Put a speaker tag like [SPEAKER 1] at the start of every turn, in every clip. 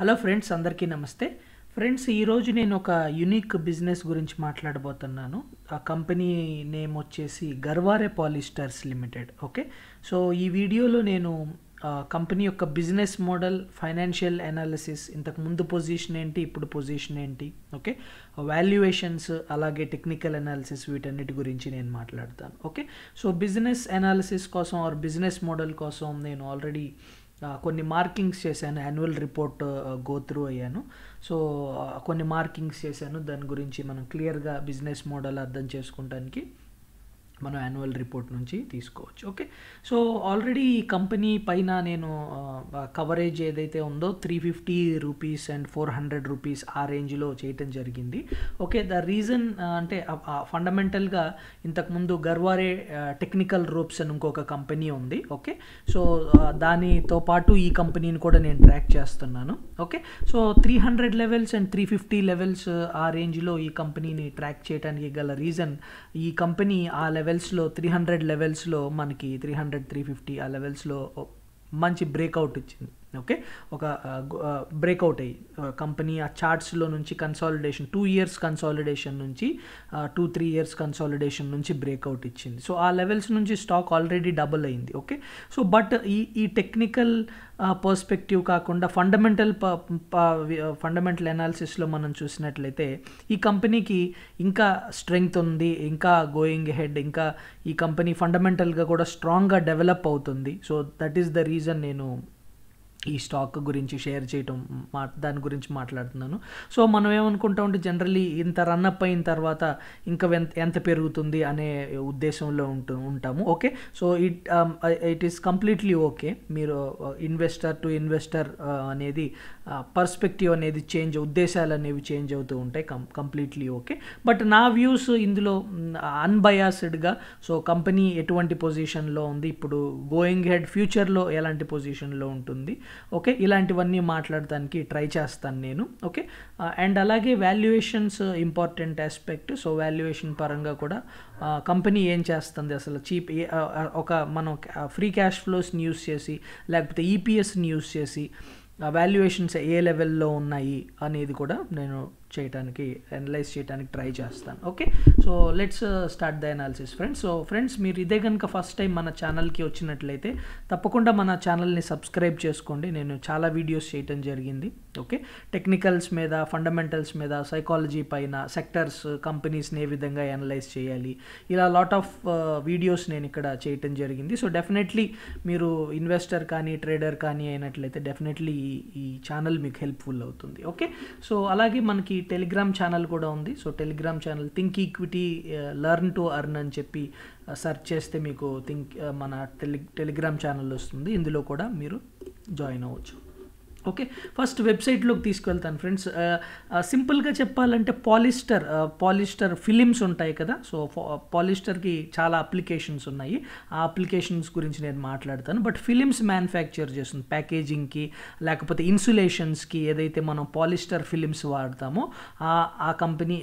[SPEAKER 1] hello friends అందరికీ నమస్తే friends ఈరోజు నేను ఒక యునిక్ బిజినెస్ గురించి మాట్లాడబోతున్నాను ఆ కంపెనీ నేమ్ వచ్చేసి Garware polyesters limited okay so ఈ వీడియోలో నేను కంపెనీ యొక్క బిజినెస్ మోడల్ ఫైనాన్షియల్ అనాలిసిస్ ఇంతకు ముందు పొజిషన్ ఏంటి ఇప్పుడు పొజిషన్ ఏంటి ఓకే వాల్యుయేషన్స్ అలాగే టెక్నికల్ అనాలిసిస్ వీటన్నిటి గురించి నేను మాట్లాడతాను ఓకే సో బిజినెస్ అనాలిసిస్ కోసం ఆర్ బిజినెస్ మోడల్ కోసం నేను ఆల్రెడీ కొన్ని మార్కింగ్స్ చేశాను యాన్యువల్ రిపోర్ట్ గో త్రూ అయ్యాను సో కొన్ని మార్కింగ్స్ చేశాను దాని గురించి మనం క్లియర్గా బిజినెస్ మోడల్ అర్థం చేసుకుంటానికి మనం యాన్యువల్ రిపోర్ట్ నుంచి తీసుకోవచ్చు ఓకే సో ఆల్రెడీ ఈ కంపెనీ పైన నేను కవరేజ్ ఏదైతే ఉందో three fifty rupees and four hundred rupees ఆ రేంజ్లో చేయటం జరిగింది ఓకే ద రీజన్ అంటే ఫండమెంటల్గా ఇంతకుముందు గర్వారే టెక్నికల్ రోప్స్ అని ఇంకొక కంపెనీ ఉంది ఓకే సో దానితో పాటు ఈ కంపెనీని కూడా నేను ట్రాక్ చేస్తున్నాను okay so three hundred levels and three fifty levels ఆ రేంజ్లో ఈ కంపెనీని ట్రాక్ చేయడానికి గల రీజన్ ఈ కంపెనీ ఆ లెవెల్ లెవెల్స్లో త్రీ హండ్రెడ్ లెవెల్స్లో మనకి త్రీ హండ్రెడ్ త్రీ ఫిఫ్టీ ఆ లెవెల్స్లో మంచి బ్రేక్అవుట్ ఇచ్చింది ఓకే ఒక బ్రేక్అవుట్ అయ్యి కంపెనీ ఆ చార్ట్స్లో నుంచి కన్సాలిడేషన్ టూ ఇయర్స్ కన్సాలిడేషన్ నుంచి టూ త్రీ ఇయర్స్ కన్సాలిడేషన్ నుంచి బ్రేక్అవుట్ ఇచ్చింది సో ఆ లెవెల్స్ నుంచి స్టాక్ ఆల్రెడీ డబుల్ అయింది ఓకే సో బట్ ఈ ఈ టెక్నికల్ పర్స్పెక్టివ్ కాకుండా ఫండమెంటల్ ఫండమెంటల్ అనాలిసిస్లో మనం చూసినట్లయితే ఈ కంపెనీకి ఇంకా స్ట్రెంగ్త్ ఉంది ఇంకా గోయింగ్ హెడ్ ఇంకా ఈ కంపెనీ ఫండమెంటల్గా కూడా స్ట్రాంగ్గా డెవలప్ అవుతుంది so that is the reason నేను ఈ స్టాక్ గురించి షేర్ చేయటం మా దాని గురించి మాట్లాడుతున్నాను సో మనం ఏమనుకుంటా ఉంటే జనరలీ ఇంత రన్అప్ అయిన తర్వాత ఇంకా ఎంత ఎంత పెరుగుతుంది అనే ఉద్దేశంలో ఉంటు ఉంటాము okay so it it is completely okay మీరు ఇన్వెస్టర్ టు ఇన్వెస్టర్ అనేది పర్స్పెక్టివ్ uh, అనేది చేంజ్ ఉద్దేశాలు అనేవి చేంజ్ అవుతూ ఉంటాయి కం కంప్లీట్లీ ఓకే బట్ నా వ్యూస్ ఇందులో అన్బయాస్డ్గా సో కంపెనీ ఎటువంటి పొజిషన్లో ఉంది ఇప్పుడు గోయింగ్ హెడ్ ఫ్యూచర్లో ఎలాంటి పొజిషన్లో ఉంటుంది ఓకే ఇలాంటివన్నీ మాట్లాడటానికి ట్రై చేస్తాను నేను ఓకే అండ్ అలాగే valuations important aspect so valuation పరంగా కూడా కంపెనీ ఏం చేస్తుంది అసలు చీప్ ఒక మనం ఫ్రీ క్యాష్ ఫ్లోస్ని యూస్ చేసి లేకపోతే ఈపీఎస్ని యూస్ చేసి వాల్యుయేషన్స్ ఏ లెవెల్లో ఉన్నాయి అనేది కూడా నేను చేయడానికి అనలైజ్ చేయడానికి ట్రై చేస్తాను okay so let's start the analysis friends so friends మీరు ఇదే కనుక ఫస్ట్ టైం మన ఛానల్కి వచ్చినట్లయితే తప్పకుండా మన ఛానల్ని సబ్స్క్రైబ్ చేసుకోండి నేను చాలా వీడియోస్ చేయటం జరిగింది ఓకే టెక్నికల్స్ మీద ఫండమెంటల్స్ మీద సైకాలజీ పైన సెక్టర్స్ కంపెనీస్ని ఏ విధంగా అనలైజ్ చేయాలి ఇలా లాట్ ఆఫ్ వీడియోస్ నేను ఇక్కడ చేయటం జరిగింది సో డెఫినెట్లీ మీరు ఇన్వెస్టర్ కానీ ట్రేడర్ కానీ అయినట్లయితే డెఫినెట్లీ ఈ ఛానల్ మీకు హెల్ప్ఫుల్ అవుతుంది ఓకే సో అలాగే మనకి టెలిగ్రామ్ ఛానల్ కూడా ఉంది so Telegram channel think equity learn to earn అని చెప్పి సెర్చ్ చేస్తే మీకు థింక్ మన టెలి టెలిగ్రామ్ ఛానల్ వస్తుంది ఇందులో కూడా మీరు జాయిన్ అవ్వచ్చు ఓకే ఫస్ట్ వెబ్సైట్లోకి తీసుకెళ్తాను ఫ్రెండ్స్ సింపుల్గా చెప్పాలంటే పాలిస్టర్ పాలిస్టర్ ఫిలిమ్స్ ఉంటాయి కదా సో పాలిస్టర్కి చాలా అప్లికేషన్స్ ఉన్నాయి ఆ అప్లికేషన్స్ గురించి నేను మాట్లాడతాను బట్ ఫిలిమ్స్ మ్యానుఫ్యాక్చర్ చేస్తుంది ప్యాకేజింగ్కి లేకపోతే ఇన్సులేషన్స్కి ఏదైతే మనం పాలిస్టర్ ఫిలిమ్స్ వాడతామో ఆ కంపెనీ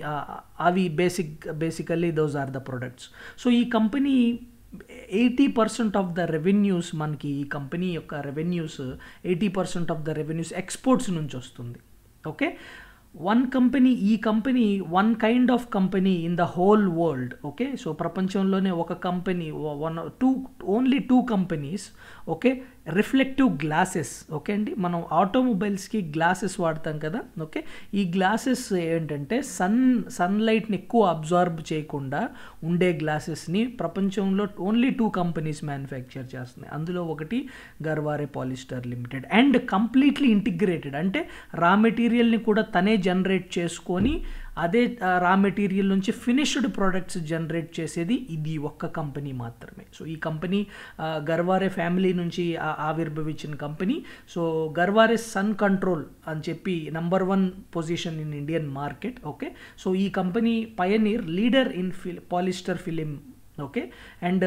[SPEAKER 1] అవి basic basically those are the products so ఈ company eighty percent of the revenues మనకి ఈ కంపెనీ యొక్క revenues eighty percent of the revenues exports నుంచి వస్తుంది ఓకే వన్ కంపెనీ ఈ company one kind of company in the whole world okay so ప్రపంచంలోనే ఒక company one two only two companies okay reflective glasses okay అండి మనం ఆటోమొబైల్స్కి glasses వాడతాం కదా okay ఈ గ్లాసెస్ ఏంటంటే సన్ సన్లైట్ని ఎక్కువ అబ్జార్బ్ చేయకుండా ఉండే గ్లాసెస్ని ప్రపంచంలో ఓన్లీ టూ కంపెనీస్ మ్యానుఫ్యాక్చర్ చేస్తున్నాయి అందులో ఒకటి Garware polyester limited and completely integrated అంటే రా మెటీరియల్ని కూడా తనే జనరేట్ చేసుకొని అదే రా మెటీరియల్ నుంచి ఫినిష్డ్ ప్రోడక్ట్స్ జనరేట్ చేసేది ఇది ఒక్క కంపెనీ మాత్రమే సో ఈ కంపెనీ గర్వారే ఫ్యామిలీ నుంచి ఆవిర్భవించిన company so Garware sun control అని చెప్పి number one position in Indian market okay so ఈ company pioneer leader in fill polyester film okay and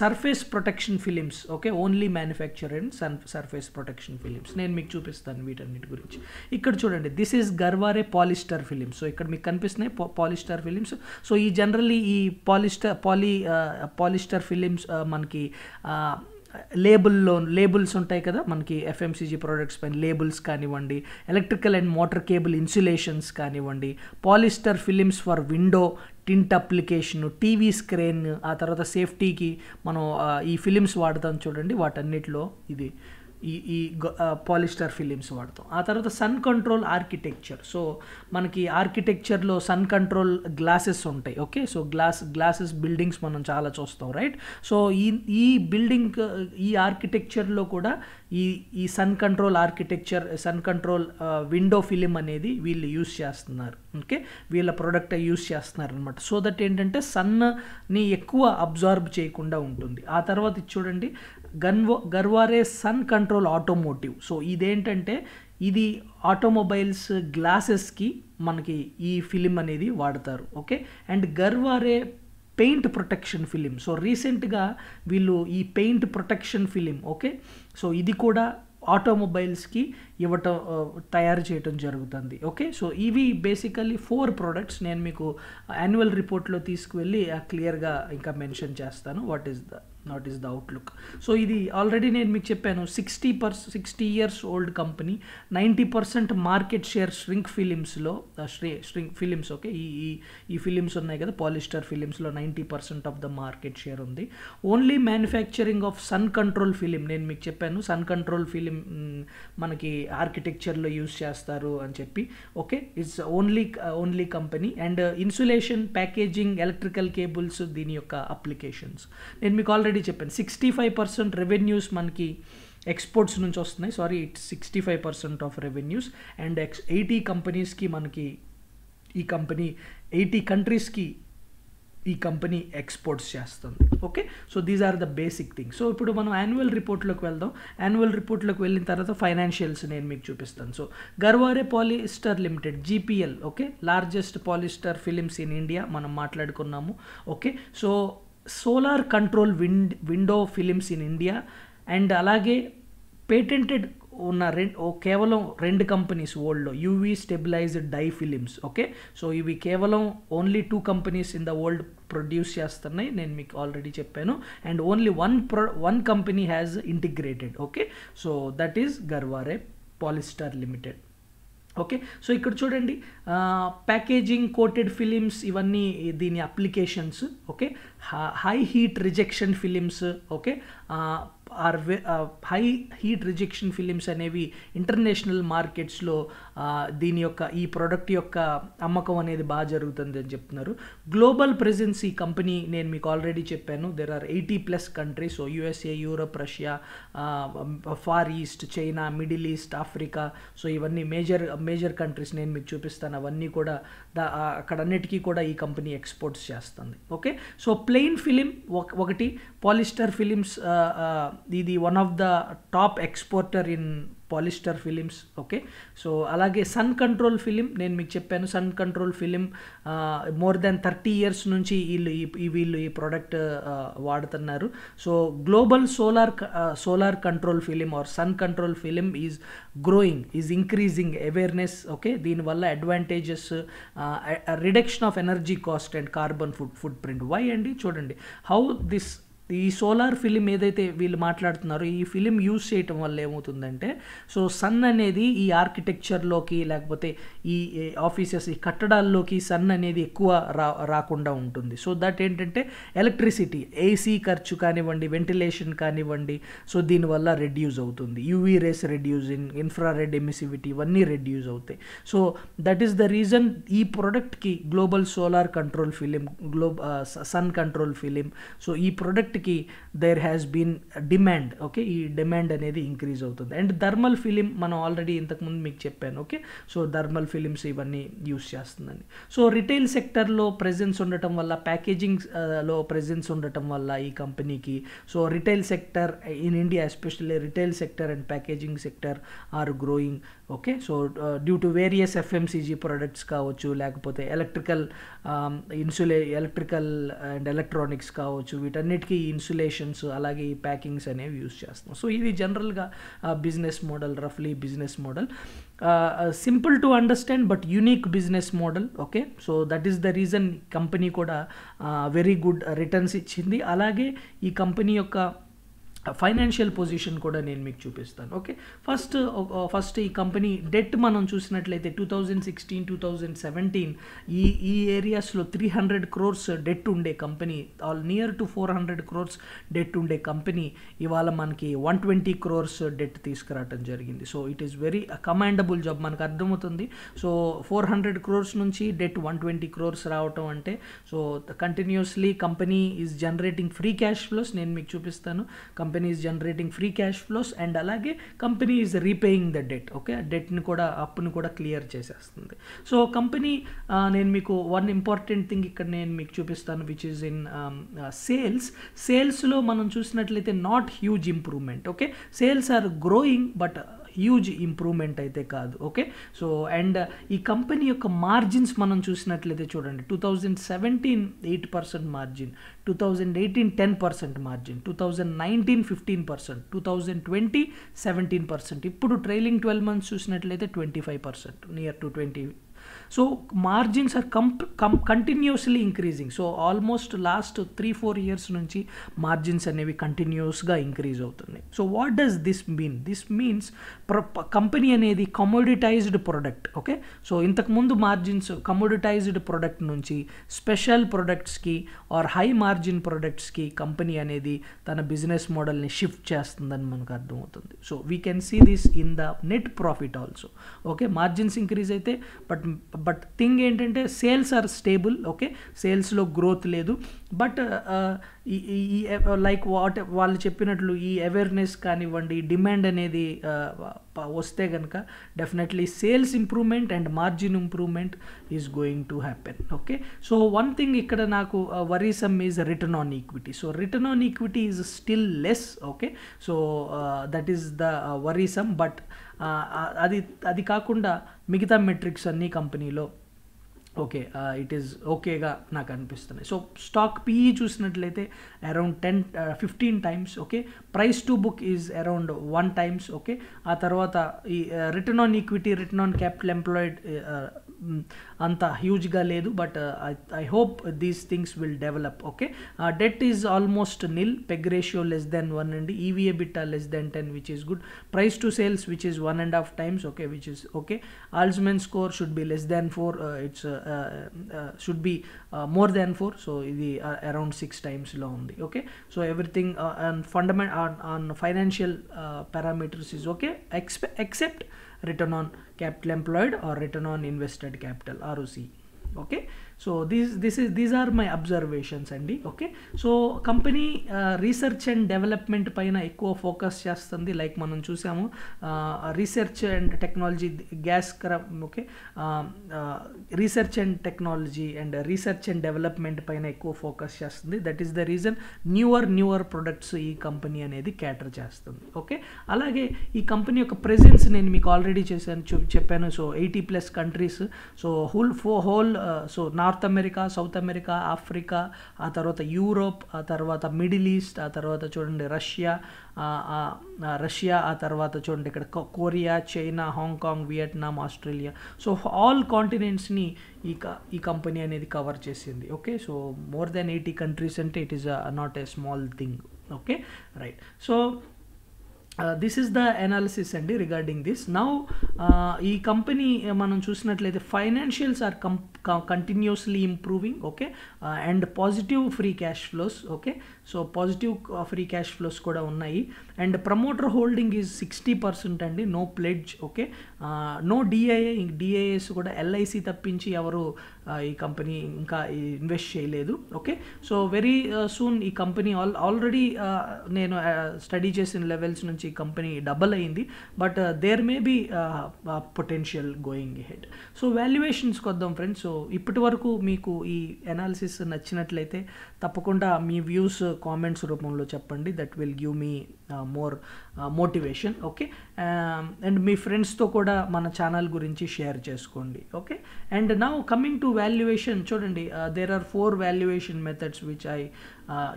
[SPEAKER 1] surface protection films okay only manufacture and sun surface protection films నేను మీకు చూపిస్తాను వీటన్నిటి గురించి ఇక్కడ చూడండి this is Garware polyester films so ఇక్కడ మీకు కనిపిస్తున్నాయి పాలిస్టర్ ఫిలిమ్స్ సో ఈ జనరల్లీ ఈ పాలిస్టర్ పాలీ పాలిస్టర్ ఫిలిమ్స్ మనకి uh, లేబుల్లో లేబుల్స్ ఉంటాయి కదా మనకి ఎఫ్ఎంసీజీ ప్రోడక్ట్స్ పైన లేబుల్స్ కానివ్వండి electrical and motor cable insulations కానివ్వండి polyester films for window tint application TV screen ఆ తర్వాత సేఫ్టీకి మనం ఈ ఫిలిమ్స్ వాడతాం చూడండి వాటన్నిటిలో ఇది ఈ ఈ పాలిస్టర్ ఫిలిమ్స్ వాడతాం ఆ తర్వాత సన్ కంట్రోల్ ఆర్కిటెక్చర్ సో మనకి ఆర్కిటెక్చర్లో సన్ కంట్రోల్ గ్లాసెస్ ఉంటాయి okay so glass glasses buildings మనం చాలా చూస్తాం రైట్ సో ఈ ఈ బిల్డింగ్ ఈ ఆర్కిటెక్చర్లో కూడా ఈ ఈ sun control architecture sun control window film అనేది వీళ్ళు యూస్ చేస్తున్నారు ఓకే వీళ్ళ ప్రోడక్ట్ యూస్ చేస్తున్నారు అనమాట సో దట్ ఏంటంటే సన్ని ఎక్కువ అబ్జార్బ్ చేయకుండా ఉంటుంది ఆ తర్వాత చూడండి గన్వో Garware sun control automotive so ఇదేంటంటే ఇది ఆటోమొబైల్స్ గ్లాసెస్కి మనకి ఈ ఫిలిం అనేది వాడతారు okay and Garware paint protection film so రీసెంట్గా వీళ్ళు ఈ paint protection film okay so ఇది కూడా ఆటోమొబైల్స్కి ఇవ్వటం తయారు చేయటం జరుగుతుంది ఓకే సో ఇవి బేసికలీ ఫోర్ ప్రోడక్ట్స్ నేను మీకు యాన్యువల్ రిపోర్ట్లో తీసుకువెళ్ళి క్లియర్గా ఇంకా మెన్షన్ చేస్తాను what is the not is the outlook so ఇది ఆల్రెడీ నేను మీకు చెప్పాను sixty purse sixty years old company ninety percent market share shrink ఫిలిమ్స్లో శ్రీ ష్రింక్ ఫిలిమ్స్ ఓకే ఈ ఈ ఈ ఫిలిమ్స్ ఉన్నాయి కదా పాలిస్టర్ ఫిలిమ్స్లో ninety percent of the market share ఉంది only manufacturing of sun control film నేను మీకు చెప్పాను సన్ కంట్రోల్ ఫిలిం మనకి ఆర్కిటెక్చర్లో యూస్ చేస్తారు అని చెప్పి okay it's only only company and insulation packaging electrical cables దీని యొక్క అప్లికేషన్స్ నేను మీకు ఆల్రెడీ ఆల్రెడీ చెప్పాను సిక్స్టీ ఫైవ్ పర్సెంట్ రెవెన్యూస్ మనకి ఎక్స్పోర్ట్స్ నుంచి వస్తున్నాయి sorry sixty five percent of revenues and ex eighty కంపెనీస్కి మనకి ఈ కంపెనీ ఎయిటీ కంట్రీస్కి ఈ కంపెనీ ఎక్స్పోర్ట్స్ చేస్తుంది okay so these are the basic thing so ఇప్పుడు మనం యాన్యువల్ రిపోర్ట్లోకి వెళ్దాం యాన్యువల్ రిపోర్ట్లోకి వెళ్ళిన తర్వాత ఫైనాన్షియల్స్ నేను మీకు చూపిస్తాను so Garware polyester limited GPL okay largest polyester films in India మనం మాట్లాడుకున్నాము okay so solar control wind window films in India and అలాగే పేటెంటెడ్ ఉన్న రెండు కేవలం రెండు కంపెనీస్ వరల్డ్లో UV stabilised dye films okay so ఇవి కేవలం only two companies in the world produce చేస్తున్నాయి నేను మీకు ఆల్రెడీ చెప్పాను and only one pro one company has integrated okay so that is Garware polyester limited okay so ఇక్కడ చూడండి packaging coated films ఇవన్నీ దీని applications okay high heat rejection films okay or high heat rejection films అనేవి international మార్కెట్స్లో దీని యొక్క ఈ product యొక్క అమ్మకం అనేది బాగా జరుగుతుంది అని చెప్తున్నారు గ్లోబల్ ప్రెజెన్స్ ఈ కంపెనీ నేను మీకు ఆల్రెడీ చెప్పాను there are eighty plus countries so USA Europe Russia Far East China Middle East Africa so ఇవన్నీ మేజర్ మేజర్ కంట్రీస్ నేను మీకు చూపిస్తాను అవన్నీ కూడా అక్కడన్నిటికీ కూడా ఈ కంపెనీ ఎక్స్పోర్ట్స్ చేస్తుంది ఓకే సో plain film ఒకటి పాలిస్టర్ ఫిలిమ్స్ ఇది one of the top exporter in polyester films okay so అలాగే సన్ కంట్రోల్ ఫిలిం నేను మీకు చెప్పాను sun control film more than thirty years నుంచి వీళ్ళు ఈ వీళ్ళు ఈ ప్రోడక్ట్ వాడుతున్నారు so global solar solar control film or sun control film is growing is increasing awareness okay దీనివల్ల advantages reduction of energy cost and carbon foot footprint why అండి చూడండి how this ఈ సోలార్ ఫిలిం ఏదైతే వీళ్ళు మాట్లాడుతున్నారో ఈ film use చేయటం వల్ల ఏమవుతుందంటే సో సన్ అనేది ఈ ఆర్కిటెక్చర్లోకి లేకపోతే ఈ ఆఫీసెస్ ఈ కట్టడాల్లోకి సన్ అనేది ఎక్కువ రా రాకుండా ఉంటుంది సో దట్ ఏంటంటే ఎలక్ట్రిసిటీ ఏసీ ఖర్చు కానివ్వండి వెంటిలేషన్ కానివ్వండి సో దీనివల్ల రెడ్యూస్ అవుతుంది UV rays reduce in infrared emissivity ఇవన్నీ రెడ్యూస్ అవుతాయి so that is the reason ఈ ప్రోడక్ట్కి global solar control film globe sun control film so ఈ ప్రోడక్ట్ వీటికి there has been demand okay ఈ డిమాండ్ అనేది ఇంక్రీజ్ అవుతుంది అండ్ థర్మల్ ఫిలిం మనం ఆల్రెడీ ఇంతకుముందు మీకు చెప్పాను ఓకే సో థర్మల్ ఫిలిమ్స్ ఇవన్నీ యూస్ చేస్తుందని సో రిటైల్ సెక్టర్లో ప్రెజెన్స్ ఉండటం వల్ల ప్యాకేజింగ్లో uh, ప్రెజెన్స్ ఉండటం వల్ల ఈ కంపెనీకి so retail sector in India especially retail sector and packaging sector are growing okay so due to various FMCG products కావచ్చు లేకపోతే electrical insulate electrical and electronics కావచ్చు వీటన్నిటికీ ఇన్సులేషన్స్ అలాగే ఈ ప్యాకింగ్స్ అనేవి యూస్ చేస్తాం సో ఇది జనరల్గా బిజినెస్ మోడల్ రఫ్లీ business model simple to understand but unique business model okay so that is the reason company కూడా వెరీ గుడ్ రిటర్న్స్ ఇచ్చింది అలాగే ఈ కంపెనీ యొక్క ఫైనాన్షియల్ పొజిషన్ కూడా నేను మీకు చూపిస్తాను ఓకే ఫస్ట్ ఫస్ట్ ఈ కంపెనీ డెట్ మనం చూసినట్లయితే two thousand sixteen two thousand seventeen ఈ ఈ ఏరియాస్లో త్రీ హండ్రెడ్ క్రోర్స్ డెట్ ఉండే company all near to four hundred crores debt ఉండే కంపెనీ ఇవాళ మనకి వన్ ట్వంటీ క్రోర్స్ డెట్ తీసుకురావటం జరిగింది so it is very commendable job మనకు అర్థమవుతుంది సో ఫోర్ హండ్రెడ్ క్రోర్స్ నుంచి డెట్ వన్ ట్వంటీ క్రోర్స్ రావటం అంటే so continuously company is generating free cash flows నేను మీకు చూపిస్తాను company company is generating free cash flows and అలాగే company is repaying the debt okay ఆ డెట్ని కూడా అప్పును కూడా క్లియర్ చేసేస్తుంది సో కంపెనీ నేను మీకు వన్ ఇంపార్టెంట్ థింగ్ ఇక్కడ నేను మీకు చూపిస్తాను విచ్ ఈజ్ ఇన్ సేల్స్ సేల్స్లో మనం చూసినట్లయితే not huge improvement okay sales are growing but huge improvement అయితే కాదు ఓకే సో అండ్ ఈ కంపెనీ యొక్క మార్జిన్స్ మనం చూసినట్లయితే చూడండి two thousand seventeen eight percent margin two thousand eighteen ten percent margin two thousand nineteen fifteen percent two thousand twenty seventeen percent ఇప్పుడు trailing twelve months చూసినట్లయితే twenty five percent near to twenty so margins are comp com continuously increasing so almost last three four years నుంచి margins అనేవి కంటిన్యూస్గా increase అవుతున్నాయి so what does this mean this means company అనేది commoditised product okay so ఇంతకుముందు margins commoditised product నుంచి special ప్రొడక్ట్స్కి or high margin ప్రొడక్ట్స్కి company అనేది తన బిజినెస్ మోడల్ని షిఫ్ట్ చేస్తుందని మనకు అర్థమవుతుంది so we can see this in the net profit also okay margins increase అయితే బట్ బట్ థింగ్ ఏంటంటే సేల్స్ ఆర్ స్టేబుల్ ఓకే సేల్స్లో గ్రోత్ లేదు బట్ ఈ లైక్ వాట్ వాళ్ళు చెప్పినట్లు ఈ అవేర్నెస్ కానివ్వండి డిమాండ్ అనేది వస్తే కనుక definitely sales improvement and margin improvement is going to happen okay so one thing ఇక్కడ నాకు worrisome is return on equity so return on equity is still less okay so that is the worrisome but అది అది కాకుండా మిగతా metrics అన్నీ కంపెనీలో okay it is ఓకేగా నాకు అనిపిస్తున్నాయి సో స్టాక్ పీఈ చూసినట్లయితే around ten fifteen times okay price to book is around one times okay ఆ తర్వాత ఈ return on equity return on capital employed అంత హ్యూజ్గా లేదు but I hope these things will develop okay debt is almost nil PEG ratio less than one and EV EBITDA less than ten which is good price to sales which is one and half times okay which is okay Altman score should be less than four it's should be more than four so ఇది around six టైమ్స్లో ఉంది okay so everything on fundament on financial parameters is okay expect except return on capital employed or return on invested capital ROC okay so these this is these are my observations అండి okay so company research and development పైన ఎక్కువ focus చేస్తుంది like మనం చూసాము research and technology గ్యాస్ క్రమ్ okay research and technology and research and development పైన ఎక్కువ ఫోకస్ చేస్తుంది that is the reason newer newer products ఈ కంపెనీ అనేది క్యాటర్ చేస్తుంది ఓకే అలాగే ఈ కంపెనీ యొక్క ప్రెజెన్స్ నేను మీకు ఆల్రెడీ చేశాను చెప్పాను so eighty plus countries so whole ఫో whole so north north America south America Africa ఆ తర్వాత యూరోప్ ఆ తర్వాత మిడిల్ ఈస్ట్ ఆ తర్వాత చూడండి రష్యా రష్యా ఆ తర్వాత చూడండి ఇక్కడ Korea China Hong Kong Vietnam Australia so all కాంటినెంట్స్ని ఈ ఈ కంపెనీ అనేది కవర్ చేసింది okay so more than eighty countries అంటే it is not a small thing okay right so this is the analysis అండి రిగార్డింగ్ దిస్ నౌ ఈ company uh, మనం చూసినట్లయితే ఫైనాన్షియల్స్ ఆర్ కం continuously improving okay and positive free cash flows okay so positive free cash flows కూడా ఉన్నాయి and promoter holding is sixty percent అండి no pledge okay no DII DIIs కూడా LIC తప్పించి ఎవరు ఈ కంపెనీ ఇంకా ఇన్వెస్ట్ చేయలేదు ఓకే సో వెరీ సూన్ ఈ కంపెనీ ఆల్ ఆల్రెడీ నేను స్టడీ చేసిన లెవెల్స్ నుంచి ఈ కంపెనీ డబల్ అయింది but there may be potential going head so valuations కొద్దాం ఫ్రెండ్స్ సో ఇప్పటి వరకు మీకు ఈ ఎనాలిసిస్ నచ్చినట్లయితే తప్పకుండా మీ వ్యూస్ కామెంట్స్ రూపంలో చెప్పండి that will give me more motivation okay and మీ ఫ్రెండ్స్తో కూడా మన ఛానల్ గురించి షేర్ చేసుకోండి ఓకే అండ్ నా కమింగ్ టు వాల్యుయేషన్ చూడండి there are four valuation methods which I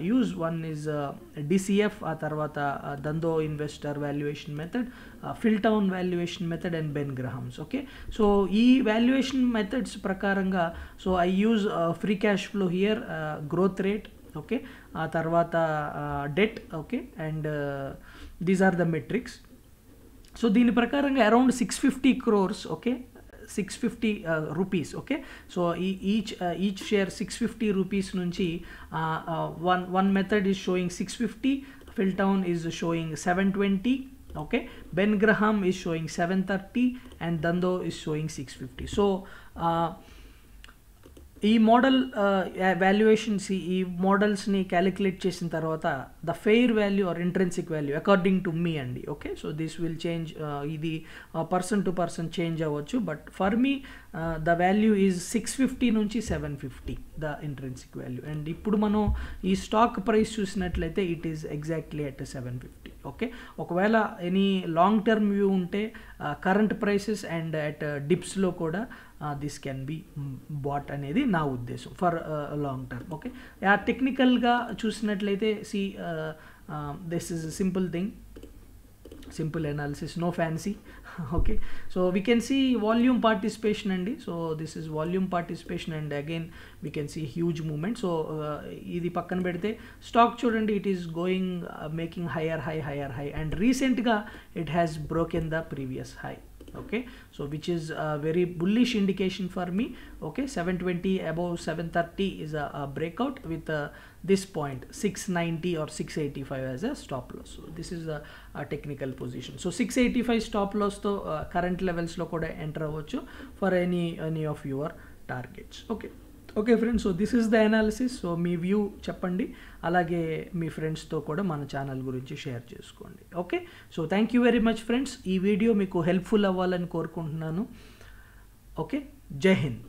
[SPEAKER 1] use one is DCF ఆ తర్వాత Dhandho investor valuation method Phil Town valuation method and Ben Graham's okay so ఈ వాల్యుయేషన్ మెథడ్స్ ప్రకారంగా so I use free cash flow here growth rate okay ఆ తర్వాత debt okay and these are the metrics so దీని ప్రకారంగా around six fifty crores okay six fifty rupees okay so ఈ each each share six fifty rupees నుంచి one one method is showing six fifty Phil Town is showing seven twenty okay ben graham is showing 730 and dando is showing 650 so uh, ఈ model valuations ఈ మోడల్స్ని calculate చేసిన తర్వాత the fair value or intrinsic value according to me అండి okay so this will change ఇది person to person change అవ్వచ్చు but for me the value is six fifty నుంచి seven fifty the intrinsic value and ఇప్పుడు మనం ఈ stock price చూసినట్లయితే it is exactly at seven fifty okay ఒకవేళ any long term view ఉంటే current prices and at డిప్స్లో కూడా this can be bat అనేది నా ఉద్దేశం ఫర్ లాంగ్ టర్మ్ ఓకే ఆ టెక్నికల్గా చూసినట్లయితే see this is simple thing simple analysis no fancy okay so we can see volume participation and so this is volume participation and again we can see huge movement so uh, ఇది పక్కన పెడితే stock చూడండి it is going making higher high higher high and రీసెంట్గా it has broken the previous high okay so which is a very bullish indication for me okay 720 above 730 is a, a breakout with a, uh, this point 690 or 685 as a stop loss so this is a, a technical position so 685 stop loss to uh, current levels lo enter avvochu for any any of your targets okay okay friends so this is the analysis so మీ view చెప్పండి అలాగే మీ ఫ్రెండ్స్తో కూడా మన channel గురించి share చేసుకోండి okay so thank you very much friends ఈ video మీకు హెల్ప్ఫుల్ అవ్వాలని కోరుకుంటున్నాను ఓకే జై హింద్